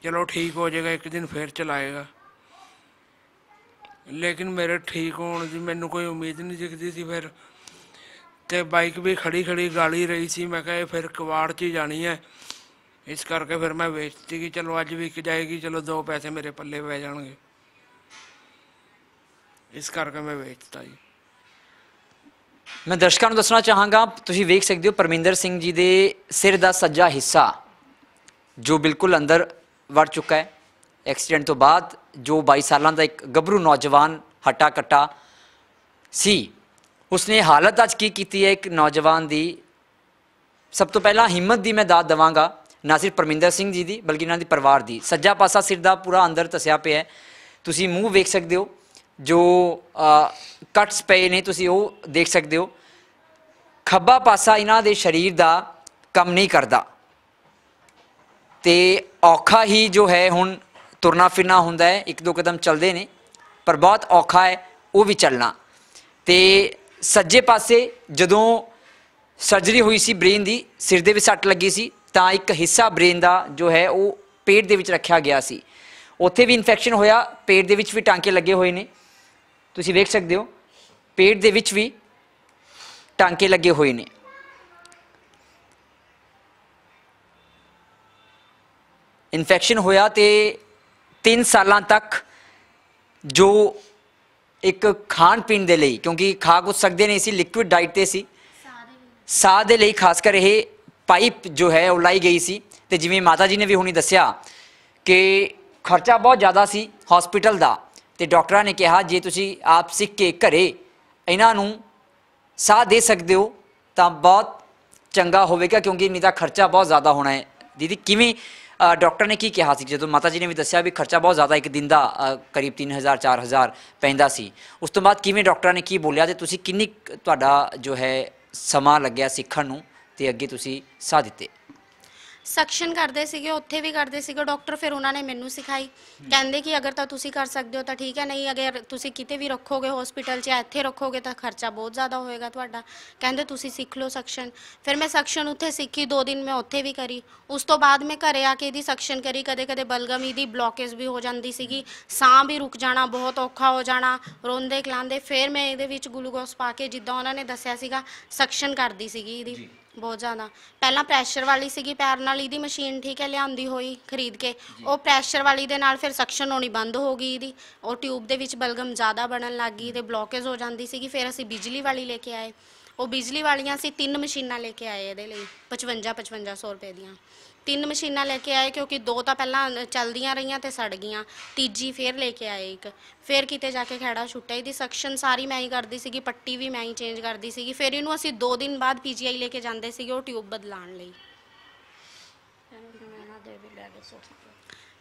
S2: ਚਲੋ ਠੀਕ ਹੋ ਜਾਏਗਾ ਇੱਕ ਦਿਨ ਫੇਰ ਚਲਾਏਗਾ ਲੇਕਿਨ ਮੇਰੇ ਠੀਕ ਹੋਣ ਦੀ ਮੈਨੂੰ ਕੋਈ ਉਮੀਦ ਨਹੀਂ ਦਿਖਦੀ ਸੀ ਫਿਰ ਤੇ ਬਾਈਕ ਵੀ ਖੜੀ ਖੜੀ ਗਾਲੀ ਰਹੀ ਸੀ ਮੈਂ ਕਿਹਾ ਫਿਰ ਕਵਾੜ 'ਚ ਜਾਣੀ ਹੈ ਇਸ ਕਰਕੇ ਫਿਰ ਮੈਂ ਵੇਚਤੀ ਕਿ ਚਲੋ ਅੱਜ ਇੱਕ ਜਾਏਗੀ ਚਲੋ ਦੋ ਪੈਸੇ ਮੇਰੇ ਪੱਲੇ ਪੈ ਜਾਣਗੇ ਇਸ ਕਰਕੇ ਮੈਂ ਵੇਚਤਾ ਜੀ
S1: ਮੈਂ ਦਰਸ਼ਕਾਂ ਨੂੰ ਦੱਸਣਾ ਚਾਹਾਂਗਾ ਤੁਸੀਂ ਵੇਖ ਸਕਦੇ ਹੋ ਪਰਮਿੰਦਰ ਸਿੰਘ ਜੀ ਦੇ ਸਿਰ ਦਾ ਸੱਜਾ ਹਿੱਸਾ ਜੋ ਬਿਲਕੁਲ ਅੰਦਰ ਵੜ ਚੁੱਕਾ ਹੈ ਐਕਸੀਡੈਂਟ ਤੋਂ ਬਾਅਦ ਜੋ 22 ਸਾਲਾਂ ਦਾ ਇੱਕ ਗੱਭਰੂ ਨੌਜਵਾਨ ਹਟਾ ਕਟਾ ਸੀ ਉਸਨੇ ਹਾਲਤ ਅੱਜ ਕੀ ਕੀਤੀ ਹੈ ਇੱਕ ਨੌਜਵਾਨ ਦੀ ਸਭ ਤੋਂ ਪਹਿਲਾਂ ਹਿੰਮਤ ਦੀ ਮੈਂ ਦਾਤ ਦਵਾਂਗਾ ਨਾ ਸਿਰ ਪਰਮਿੰਦਰ ਸਿੰਘ ਜੀ ਦੀ ਬਲਕਿ ਇਹਨਾਂ ਦੀ ਪਰਿਵਾਰ ਦੀ ਸੱਜਾ ਪਾਸਾ ਸਿਰ ਦਾ ਪੂਰਾ ਅੰਦਰ ਤਸਿਆ ਪਿਆ ਹੈ ਤੁਸੀਂ ਮੂੰਹ ਵੇਖ ਸਕਦੇ ਹੋ ਜੋ ਕਟਸ ਪਏ ਨੇ ਤੁਸੀਂ ਉਹ ਦੇਖ ਸਕਦੇ ਹੋ ਖੱਬਾ ਪਾਸਾ ਇਹਨਾਂ ਦੇ ਸਰੀਰ ਦਾ ਕੰਮ ਨਹੀਂ ਕਰਦਾ ਤੇ ਔਖਾ ਹੀ ਜੋ ਹੈ ਹੁਣ ਤੁਰਨਾ ਫਿਰਨਾ ਹੁੰਦਾ ਹੈ ਇੱਕ ਦੋ ਕਦਮ ਚੱਲਦੇ ਨੇ ਪਰ ਬਹੁਤ ਔਖਾ ਹੈ ਉਹ ਵੀ ਚੱਲਣਾ ਤੇ ਸੱਜੇ ਪਾਸੇ ਜਦੋਂ ਸਰਜਰੀ ਹੋਈ ਸੀ ਬ੍ਰੇਨ ਦੀ ਸਿਰ ਦੇ ਵਿੱਚ ਸੱਟ ਲੱਗੀ ਸੀ ਤਾਂ ਇੱਕ ਹਿੱਸਾ ਬ੍ਰੇਨ ਦਾ ਜੋ ਹੈ ਉਹ ਪੇਟ ਦੇ ਵਿੱਚ ਰੱਖਿਆ ਗਿਆ ਸੀ ਉੱਥੇ ਵੀ ਇਨਫੈਕਸ਼ਨ ਹੋਇਆ ਪੇਟ ਦੇ ਵਿੱਚ ਵੀ ਟਾਂਕੇ ਲੱਗੇ ਹੋਏ ਨੇ ਤੁਸੀਂ ਵੇਖ ਸਕਦੇ ਹੋ ਪੇਟ ਦੇ ਵਿੱਚ ਵੀ ਟਾਂਕੇ ਲੱਗੇ ਹੋਏ ਨੇ ਇਨਫੈਕਸ਼ਨ ਹੋਇਆ ਤੇ 3 ਸਾਲਾਂ ਤੱਕ ਜੋ ਇੱਕ ਖਾਣ ਪੀਣ ਦੇ ਲਈ ਕਿਉਂਕਿ ਖਾ ਕੁਛ ਸਕਦੇ ਨਹੀਂ ਸੀ ਲਿਕੁਇਡ ਡਾਈਟ ਤੇ ਸੀ ਸਾਹ ਦੇ ਲਈ ਖਾਸ ਕਰ ਇਹ ਪਾਈਪ ਜੋ ਹੈ ਉਹ ਲਾਈ ਗਈ ਸੀ ਤੇ ਜਿਵੇਂ ਮਾਤਾ ਜੀ ਨੇ ਵੀ ਹੁਣੀ ਦੱਸਿਆ ਕਿ ਖਰਚਾ ਬਹੁਤ ਜ਼ਿਆਦਾ ਸੀ ਹਸਪੀਟਲ ਦਾ ਤੇ ਡਾਕਟਰਾਂ ਨੇ ਕਿਹਾ ਜੇ ਤੁਸੀਂ ਆਪ ਸਿੱਖ ਕੇ ਘਰੇ ਇਹਨਾਂ ਨੂੰ ਸਾਹ ਦੇ ਸਕਦੇ ਹੋ ਤਾਂ ਬਹੁਤ ਚੰਗਾ ਹੋਵੇਗਾ ਕਿਉਂਕਿ ਨਹੀਂ ਤਾਂ ਖਰਚਾ ਬਹੁਤ ਜ਼ਿਆਦਾ ਹੋਣਾ ਹੈ ਦੀਦੀ ਕਿਵੇਂ ਡਾਕਟਰ ਨੇ ਕੀ ਕਿਹਾ ਸੀ ਜਦੋਂ ਮਾਤਾ ਜੀ ਨੇ ਵੀ ਦੱਸਿਆ ਵੀ ਖਰਚਾ ਬਹੁਤ ਜ਼ਿਆਦਾ ਇੱਕ ਦਿਨ ਦਾ ਕਰੀਬ 3000 4000 ਪੈਂਦਾ ਸੀ ਉਸ ਤੋਂ ਬਾਅਦ ਕਿਵੇਂ ਡਾਕਟਰਾਂ ਨੇ ਕੀ ਬੋਲਿਆ ਤੇ ਤੁਸੀਂ ਕਿੰਨੀ ਤੁਹਾਡਾ ਜੋ ਹੈ ਸਮਾਂ ਲੱਗਿਆ ਸਿੱਖਣ ਨੂੰ ਤੇ ਅੱਗੇ ਤੁਸੀਂ ਸਾਹ ਦਿੱਤੇ
S3: ਸਕਸ਼ਨ ਕਰਦੇ ਸੀਗੇ ਉੱਥੇ ਵੀ ਕਰਦੇ ਸੀਗੇ ਡਾਕਟਰ ਫਿਰ ਉਹਨਾਂ ਨੇ ਮੈਨੂੰ ਸਿਖਾਈ ਕਹਿੰਦੇ ਕਿ ਅਗਰ ਤਾਂ ਤੁਸੀਂ ਕਰ ਸਕਦੇ ਹੋ ਤਾਂ ਠੀਕ ਹੈ ਨਹੀਂ ਅਗਰ ਤੁਸੀਂ ਕਿਤੇ ਵੀ ਰੱਖੋਗੇ ਹਸਪੀਟਲ 'ਚ ਜਾਂ ਇੱਥੇ ਰੱਖੋਗੇ ਤਾਂ ਖਰਚਾ ਬਹੁਤ ਜ਼ਿਆਦਾ ਹੋਏਗਾ ਤੁਹਾਡਾ ਕਹਿੰਦੇ ਤੁਸੀਂ ਸਿੱਖ ਲਓ ਸਕਸ਼ਨ ਫਿਰ ਮੈਂ ਸਕਸ਼ਨ ਉੱਥੇ ਸਿੱਖੀ 2 ਦਿਨ ਮੈਂ ਉੱਥੇ ਵੀ ਕਰੀ ਉਸ ਤੋਂ ਬਾਅਦ ਮੈਂ ਘਰੇ ਆ ਕੇ ਇਹਦੀ ਸਕਸ਼ਨ ਕਰੀ ਕਦੇ-ਕਦੇ ਬਲਗਮ ਦੀ ਬਲੌਕੇਜ ਵੀ ਹੋ ਜਾਂਦੀ ਸੀਗੀ ਸਾਹ ਵੀ ਰੁਕ ਜਾਣਾ ਬਹੁਤ ਔਖਾ ਹੋ ਜਾਣਾ ਰੋਂਦੇ ਕਲਾਂਦੇ ਫਿਰ ਮੈਂ ਇਹਦੇ ਵਿੱਚ ਗਲੂਕੋਸ ਪਾ ਕੇ ਜਿੱਦਾਂ ਉਹਨਾਂ ਨੇ ਦੱਸਿਆ ਸੀਗਾ ਸਕਸ਼ਨ ਕਰਦੀ ਸੀਗੀ ਇਹਦੀ ਬਹੁਤ ਜ਼ਿਆਦਾ ਪਹਿਲਾਂ ਪ੍ਰੈਸ਼ਰ ਵਾਲੀ ਸੀਗੀ ਪੈਰ ਨਾਲ ਇਹਦੀ ਮਸ਼ੀਨ ਠੀਕ ਹੈ ਲਿਆਂਦੀ ਹੋਈ ਖਰੀਦ ਕੇ ਉਹ ਪ੍ਰੈਸ਼ਰ ਵਾਲੀ ਦੇ ਨਾਲ ਫਿਰ ਸਕਸ਼ਨ ਹੋਣੀ ਬੰਦ ਹੋ ਗਈ ਇਹਦੀ ਉਹ ਟਿਊਬ ਦੇ ਵਿੱਚ ਬਲਗਮ ਜ਼ਿਆਦਾ ਬਣਨ ਲੱਗ ਗਈ ਤੇ ਬਲੌਕੇਜ ਹੋ ਜਾਂਦੀ ਸੀਗੀ ਫਿਰ ਅਸੀਂ ਬਿਜਲੀ ਵਾਲੀ ਲੈ ਕੇ ਆਏ ਉਹ ਬਿਜਲੀ ਵਾਲੀਆਂ ਸੀ ਤਿੰਨ ਮਸ਼ੀਨਾਂ ਲੈ ਕੇ ਆਏ ਇਹਦੇ ਲਈ 55 5500 ਰੁਪਏ ਦੀਆਂ ਤਿੰਨ ਮਸ਼ੀਨਾਂ ਲੈ ਕੇ ਆਏ ਕਿਉਂਕਿ ਦੋ ਤਾਂ ਪਹਿਲਾਂ ਚੱਲਦੀਆਂ ਰਹੀਆਂ ਤੇ ਸੜ ਗਈਆਂ ਤੀਜੀ ਫੇਰ ਲੈ ਕੇ ਆਏ ਇੱਕ ਫੇਰ ਕਿਤੇ ਜਾ ਕੇ ਖੜਾ ਛੁੱਟਿਆ ਇਹਦੀ ਸਕਸ਼ਨ ਸਾਰੀ ਮੈਂ ਹੀ ਕਰਦੀ ਸੀਗੀ ਪੱਟੀ ਵੀ ਮੈਂ ਹੀ ਚੇਂਜ ਕਰਦੀ ਸੀਗੀ ਫੇਰ ਇਹਨੂੰ ਅਸੀਂ ਦੋ ਦਿਨ ਬਾਅਦ ਪੀਜੀਆਈ ਲੈ ਕੇ ਜਾਂਦੇ ਸੀਗੇ ਉਹ ਟਿਊਬ ਬਦਲਾਉਣ ਲਈ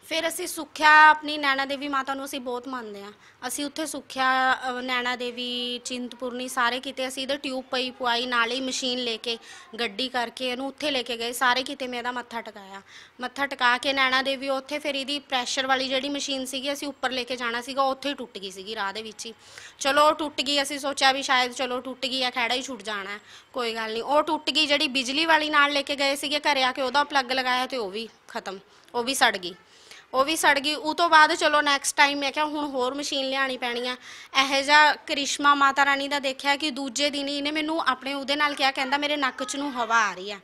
S3: ਫਿਰ ਅਸੀਂ ਸੁਖਿਆ ਆਪਣੀ ਨੈਣਾ ਦੇਵੀ ਮਾਤਾ ਨੂੰ ਅਸੀਂ ਬਹੁਤ ਮੰਨਦੇ ਆ ਅਸੀਂ ਉੱਥੇ ਸੁਖਿਆ ਨੈਣਾ ਦੇਵੀ ਚਿੰਤਪੁਰਨੀ ਸਾਰੇ ਕਿਤੇ ਅਸੀਂ ਇਹਦਾ ਟਿਊਬ ਪਈ ਪੁਆਈ ਨਾਲ ਹੀ ਮਸ਼ੀਨ ਲੈ ਕੇ ਗੱਡੀ ਕਰਕੇ ਇਹਨੂੰ ਉੱਥੇ ਲੈ ਕੇ ਗਏ ਸਾਰੇ ਕਿਤੇ ਮੈਂ ਇਹਦਾ ਮੱਥਾ ਟਿਕਾਇਆ ਮੱਥਾ ਟਿਕਾ ਕੇ ਨੈਣਾ ਦੇਵੀ ਉੱਥੇ ਫਿਰ ਇਹਦੀ ਪ੍ਰੈਸ਼ਰ ਵਾਲੀ ਜਿਹੜੀ ਮਸ਼ੀਨ ਸੀਗੀ ਅਸੀਂ ਉੱਪਰ ਲੈ ਕੇ ਜਾਣਾ ਸੀਗਾ ਉੱਥੇ ਹੀ ਟੁੱਟ ਗਈ ਸੀਗੀ ਰਾਹ ਦੇ ਵਿੱਚ ਹੀ ਚਲੋ ਉਹ ਟੁੱਟ ਗਈ ਅਸੀਂ ਸੋਚਿਆ ਵੀ ਸ਼ਾਇਦ ਚਲੋ ਟੁੱਟ ਗਈ ਆ ਖੜਾ ਹੀ ਛੁੱਟ ਜਾਣਾ ਕੋਈ ਗੱਲ ਨਹੀਂ ਉਹ ਟੁੱਟ ਗਈ ਜਿਹੜੀ ਬਿਜਲੀ ਵਾਲੀ ਨਾਲ ਲੈ ਕੇ ਗਏ ਸੀਗੇ ਘਰੇ ਆ ਕੇ ਉਹਦਾ ਪਲੱਗ ਲਗਾਇਆ ਤੇ ਉਹ ਵੀ ਖਤਮ ਉਹ ਵੀ ਸੜ ਗਈ ਉਹ ਵੀ ਸੜ ਗਈ ਉਹ ਤੋਂ ਬਾਅਦ ਚਲੋ ਨੈਕਸਟ ਟਾਈਮ ਮੈਂ ਕਿਹਾ ਹੁਣ ਹੋਰ ਮਸ਼ੀਨ ਲਿਆਣੀ ਪੈਣੀ ਆ ਇਹੋ ਜਿਹਾ ਕ੍ਰਿਸ਼ਮਾ ਮਾਤਾ ਰਾਣੀ ਦਾ ਦੇਖਿਆ ਕਿ ਦੂਜੇ ਦਿਨ ਹੀ ਇਹਨੇ ਮੈਨੂੰ ਆਪਣੇ ਉਹਦੇ ਨਾਲ ਕਿਹਾ ਕਹਿੰਦਾ ਮੇਰੇ ਨੱਕ 'ਚ ਨੂੰ ਹਵਾ ਆ ਰਹੀ ਆ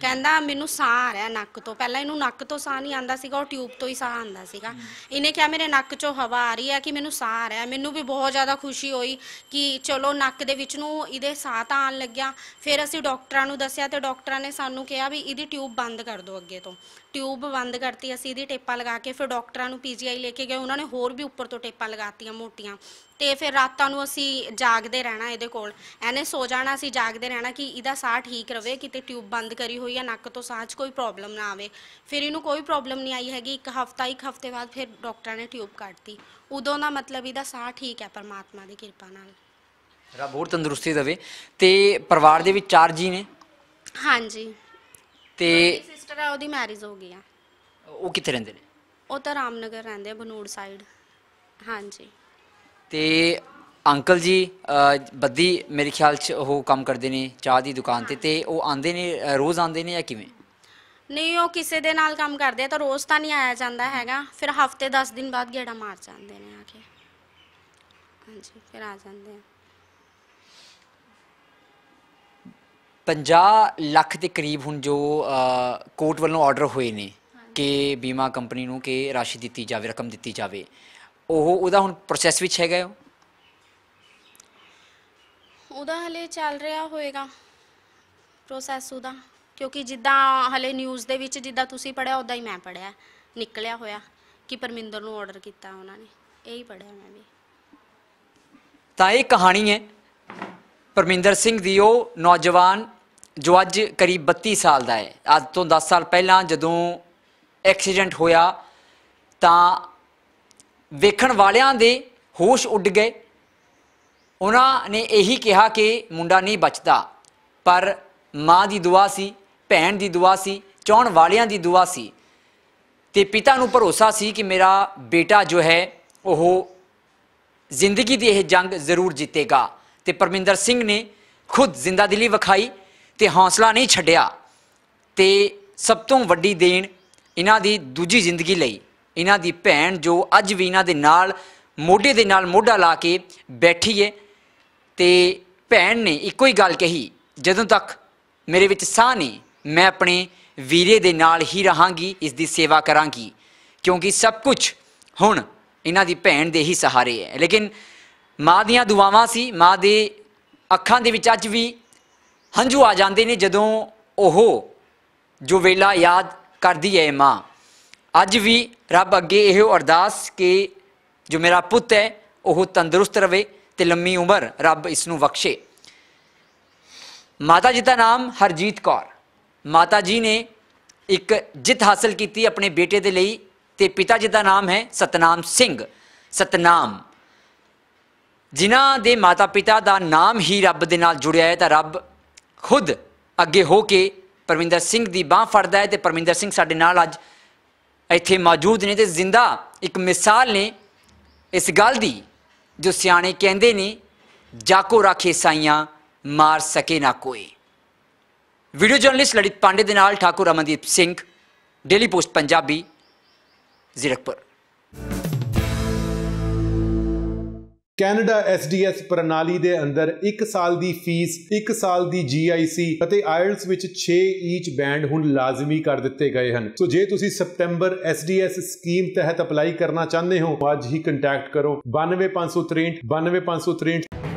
S3: ਕਹਿੰਦਾ ਮੈਨੂੰ ਸਾਹ ਆ ਰਿਹਾ ਨੱਕ ਤੋਂ ਪਹਿਲਾਂ ਇਹਨੂੰ ਨੱਕ ਤੋਂ ਸਾਹ ਨਹੀਂ ਆਂਦਾ ਸੀਗਾ ਉਹ ਟਿਊਬ ਤੋਂ ਹੀ ਸਾਹ ਆਂਦਾ ਸੀਗਾ ਇਹਨੇ ਕਿਹਾ ਮੇਰੇ ਨੱਕ 'ਚੋਂ ਹਵਾ ਆ ਰਹੀ ਹੈ ਕਿ ਮੈਨੂੰ ਸਾਹ ਆ ਰਿਹਾ ਮੈਨੂੰ ਵੀ ਬਹੁਤ ਜ਼ਿਆਦਾ ਖੁਸ਼ੀ ਹੋਈ ਕਿ ਚਲੋ ਨੱਕ ਦੇ ਵਿੱਚ ਨੂੰ ਇਹਦੇ ਸਾਹ ਤਾਂ ਆਣ ਲੱਗਿਆ ਫਿਰ ਅਸੀਂ ਡਾਕਟਰਾਂ ਨੂੰ ਦੱਸਿਆ ਤੇ ਡਾਕਟਰਾਂ ਨੇ ਸਾਨੂੰ ਕਿਹਾ ਵੀ ਇਹਦੀ ਟਿਊਬ ਬੰਦ ਕਰ ਦਿਓ ਅੱਗੇ ਤੋਂ ਟਿਊਬ ਬੰਦ ਕਰਤੀ ਅਸੀਂ ਇਹਦੀ ਟੇਪਾ ਲਗਾ ਕੇ ਫਿਰ ਡਾਕਟਰਾਂ ਨੂੰ ਪੀਜੀਆਈ ਲੈ ਕੇ ਗਏ ਉਹਨਾਂ ਨੇ ਹੋਰ ਵੀ ਉੱਪਰ ਤੋਂ ਟੇਪਾਂ ਲਗਾਤੀਆਂ ਮੋਟੀਆਂ ਤੇ ਫਿਰ ਰਾਤਾਂ ਨੂੰ ਅਸੀਂ ਜਾਗਦੇ ਰਹਿਣਾ ਇਹਦੇ ਕੋਲ ਐਨੇ ਸੋ ਜਾਣਾ ਅਸੀਂ ਜਾਗਦੇ ਰਹਿਣਾ ਕਿ ਇਹਦਾ ਸਾਹ ਠੀਕ ਰਵੇ ਕਿਤੇ ਟਿਊਬ ਬੰਦ ਕਰੀ ਹੋਈ ਆ ਨੱਕ ਤੋਂ ਸਾਹ 'ਚ ਕੋਈ ਪ੍ਰੋਬਲਮ ਨਾ ਆਵੇ ਫਿਰ ਇਹਨੂੰ ਕੋਈ ਪ੍ਰੋਬਲਮ ਨਹੀਂ ਆਈ ਹੈਗੀ ਇੱਕ ਹਫਤਾ ਇੱਕ ਹਫਤੇ ਬਾਅਦ ਫਿਰ ਡਾਕਟਰਾਂ ਨੇ ਟਿਊਬ ਕੱਢਤੀ ਉਦੋਂ ਦਾ ਮਤਲਬ ਇਹਦਾ ਸਾਹ ਠੀਕ ਹੈ ਪਰਮਾਤਮਾ ਦੀ ਕਿਰਪਾ ਨਾਲ
S1: ਰੱਬ ਹੋਰ ਤੰਦਰੁਸਤੀ ਦੇਵੇ ਤੇ ਪਰਿਵਾਰ ਦੇ ਵਿੱਚ ਚਾਰ ਜੀ ਨੇ
S3: ਹਾਂਜੀ ਤੇ ਸਿਸਟਰ ਆ ਉਹਦੀ ਮੈਰਿਜ ਹੋ ਗਈ ਆ ਉਹ ਕਿੱਥੇ ਰਹਿੰਦੇ ਨੇ ਉਹ ਤਾਂ ਰਾਮਨਗਰ ਰਹਿੰਦੇ ਆ ਬਨੂੜ ਸਾਈਡ ਹਾਂਜੀ
S1: ਤੇ ਅੰਕਲ ਜੀ ਬੱਦੀ ਮੇਰੇ ਖਿਆਲ 'ਚ ਉਹ ਕੰਮ ਕਰਦੇ ਨੇ ਚਾਹ ਦੀ ਦੁਕਾਨ ਤੇ ਤੇ ਉਹ ਆਂਦੇ ਨੇ ਰੋਜ਼ ਆਂਦੇ ਨੇ ਜਾਂ ਕਿਵੇਂ
S3: ਨਹੀਂ ਉਹ ਕਿਸੇ ਦੇ ਨਾਲ ਕੰਮ ਕਰਦੇ ਆ ਤਾਂ ਰੋਜ਼ ਤਾਂ ਨਹੀਂ ਆਇਆ ਜਾਂਦਾ ਹੈਗਾ ਫਿਰ ਹਫਤੇ 10 ਦਿਨ ਬਾਅਦ ਗੇੜਾ ਮਾਰ ਜਾਂਦੇ ਨੇ ਆ ਕੇ ਹਾਂਜੀ ਫਿਰ ਆ ਜਾਂਦੇ ਆ
S1: 50 ਲੱਖ ਦੇ ਕਰੀਬ ਹੁਣ ਜੋ ਕੋਰਟ ਵੱਲੋਂ ਆਰਡਰ ਹੋਏ ਨੇ ਕਿ ਬੀਮਾ ਕੰਪਨੀ ਨੂੰ ਕਿ ਰਾਸ਼ੀ ਦਿੱਤੀ ਜਾਵੇ ਰਕਮ ਦਿੱਤੀ ਜਾਵੇ ਉਹ ਉਹਦਾ ਹੁਣ ਪ੍ਰੋਸੈਸ ਵਿੱਚ ਹੈਗਾ ਉਹ
S3: ਉਹਦਾ ਹਲੇ ਚੱਲ ਰਿਹਾ ਹੋਏਗਾ ਪ੍ਰੋਸੈਸ ਉਹਦਾ ਕਿਉਂਕਿ ਜਿੱਦਾਂ ਹਲੇ ਨਿਊਜ਼ ਦੇ ਵਿੱਚ ਜਿੱਦਾਂ ਤੁਸੀਂ ਪੜਿਆ ਉਦਾਂ ਹੀ ਮੈਂ ਪੜਿਆ ਨਿਕਲਿਆ ਹੋਇਆ ਕਿ ਪਰਮਿੰਦਰ ਨੂੰ ਆਰਡਰ ਕੀਤਾ ਉਹਨਾਂ ਨੇ ਇਹੀ ਪੜਿਆ ਮੈਂ ਵੀ
S1: ਤਾਂ ਇਹ ਕਹਾਣੀ ਹੈ ਪਰਮਿੰਦਰ ਸਿੰਘ ਦੀ ਉਹ ਨੌਜਵਾਨ ਜੋ ਅੱਜ ਕਰੀਬ 32 ਸਾਲ ਦਾ ਹੈ ਅੱਜ ਤੋਂ 10 ਸਾਲ ਪਹਿਲਾਂ ਜਦੋਂ ਐਕਸੀਡੈਂਟ ਹੋਇਆ ਤਾਂ ਵੇਖਣ ਵਾਲਿਆਂ ਦੇ ਹੋਸ਼ ਉੱਡ ਗਏ ਉਹਨਾਂ ਨੇ ਇਹੀ ਕਿਹਾ ਕਿ ਮੁੰਡਾ ਨਹੀਂ ਬਚਦਾ ਪਰ ਮਾਂ ਦੀ ਦੁਆ ਸੀ ਭੈਣ ਦੀ ਦੁਆ ਸੀ ਚਾਹਣ ਵਾਲਿਆਂ ਦੀ ਦੁਆ ਸੀ ਤੇ ਪਿਤਾ ਨੂੰ ਭਰੋਸਾ ਸੀ ਕਿ ਮੇਰਾ ਬੇਟਾ ਜੋ ਹੈ ਉਹ ਜ਼ਿੰਦਗੀ ਦੀ ਇਹ ਜੰਗ ਜ਼ਰੂਰ ਜਿੱਤੇਗਾ ਤੇ ਪਰਮਿੰਦਰ ਸਿੰਘ ਨੇ ਖੁਦ ਜ਼ਿੰਦਾਦਿਲੀ ਵਿਖਾਈ ਤੇ ਹੌਸਲਾ ਨਹੀਂ ਛੱਡਿਆ ਤੇ ਸਭ ਤੋਂ ਵੱਡੀ ਦੇਣ ਇਹਨਾਂ ਦੀ ਦੂਜੀ ਜ਼ਿੰਦਗੀ ਲਈ ਇਹਨਾਂ ਦੀ ਭੈਣ ਜੋ ਅੱਜ ਵੀ ਇਹਨਾਂ ਦੇ ਨਾਲ ਮੋਢੇ ਦੇ ਨਾਲ ਮੋਢਾ ਲਾ ਕੇ ਬੈਠੀ ਏ ਤੇ ਭੈਣ ਨੇ ਇੱਕੋ ਹੀ ਗੱਲ ਕਹੀ ਜਦੋਂ ਤੱਕ ਮੇਰੇ ਵਿੱਚ ਸਾਹ ਨਹੀਂ ਮੈਂ ਆਪਣੇ ਵੀਰੇ ਦੇ ਨਾਲ ਹੀ ਰਹਾਂਗੀ ਇਸ ਦੀ ਸੇਵਾ ਕਰਾਂਗੀ ਕਿਉਂਕਿ ਸਭ ਕੁਝ ਹੁਣ ਇਹਨਾਂ ਦੀ ਭੈਣ ਦੇ ਹੀ ਸਹਾਰੇ ਹੈ ਲੇਕਿਨ ਮਾਂ ਦੀਆਂ ਦੁਆਵਾਂ ਸੀ ਮਾਂ ਦੇ ਅੱਖਾਂ ਦੇ ਵਿੱਚ ਅੱਜ ਵੀ ਹੰਝੂ ਆ ਜਾਂਦੇ ਨੇ ਜਦੋਂ ਉਹ ਜੋ ਵੇਲਾ ਯਾਦ ਕਰਦੀ ਹੈ ਮਾਂ ਅੱਜ ਵੀ ਰੱਬ ਅੱਗੇ ਇਹੋ ਅਰਦਾਸ ਕਿ ਜੋ ਮੇਰਾ ਪੁੱਤ ਹੈ ਉਹ ਤੰਦਰੁਸਤ ਰਵੇ ਤੇ ਲੰਮੀ ਉਮਰ ਰੱਬ ਇਸ ਨੂੰ ਬਖਸ਼ੇ ਮਾਤਾ ਜੀ ਦਾ ਨਾਮ ਹਰਜੀਤ ਕੌਰ ਮਾਤਾ ਜੀ ਨੇ ਇੱਕ ਜਿੱਤ ਹਾਸਲ ਕੀਤੀ ਆਪਣੇ ਬੇਟੇ ਦੇ ਲਈ ਤੇ ਪਿਤਾ ਜੀ ਦਾ ਨਾਮ ਹੈ ਸਤਨਾਮ ਸਿੰਘ ਸਤਨਾਮ ਜਿਨ੍ਹਾਂ ਦੇ ਮਾਤਾ ਪਿਤਾ ਦਾ ਨਾਮ ਹੀ ਰੱਬ ਦੇ ਨਾਲ ਜੁੜਿਆ ਹੈ ਤਾਂ ਰੱਬ ਖੁਦ ਅੱਗੇ ਹੋ ਕੇ ਪਰਮਿੰਦਰ ਸਿੰਘ ਦੀ ਬਾਹ ਫੜਦਾ ਹੈ ਤੇ ਪਰਮਿੰਦਰ ਸਿੰਘ ਸਾਡੇ ਨਾਲ ਅੱਜ ਇੱਥੇ ਮੌਜੂਦ ਨੇ ਤੇ ਜ਼ਿੰਦਾ ਇੱਕ ਮਿਸਾਲ ਨੇ ਇਸ ਗੱਲ ਦੀ ਜੋ ਸਿਆਣੇ ਕਹਿੰਦੇ ਨੇ ਜਾਕੋ ਰਾਖੇ ਸਾਈਆਂ ਮਾਰ ਸਕੇ ਨਾ ਕੋਈ ਵੀਡੀਓ ਜਰਨਲਿਸਟ ਲੜਿਤ ਪਾਂਡੇ ਦੇ ਨਾਲ Thakur Amandeep Singh daily post Punjabi Zirakpur Canada SDS ਪ੍ਰਣਾਲੀ ਦੇ ਅੰਦਰ 1 ਸਾਲ ਦੀ ਫੀਸ 1 ਸਾਲ ਦੀ ਜੀਆਈਸੀ ਅਤੇ ਆਇਲਸ ਵਿੱਚ 6 ਈਚ ਬੈਂਡ ਹੁਣ ਲਾਜ਼ਮੀ ਕਰ ਦਿੱਤੇ ਗਏ ਹਨ ਸੋ ਜੇ ਤੁਸੀਂ ਸਪਟੈਂਬਰ ਐਸਡੀਐਸ ਸਕੀਮ ਤਹਿਤ ਅਪਲਾਈ ਕਰਨਾ ਚਾਹੁੰਦੇ ਹੋ ਅੱਜ ਹੀ ਕੰਟੈਕਟ ਕਰੋ 92563 92563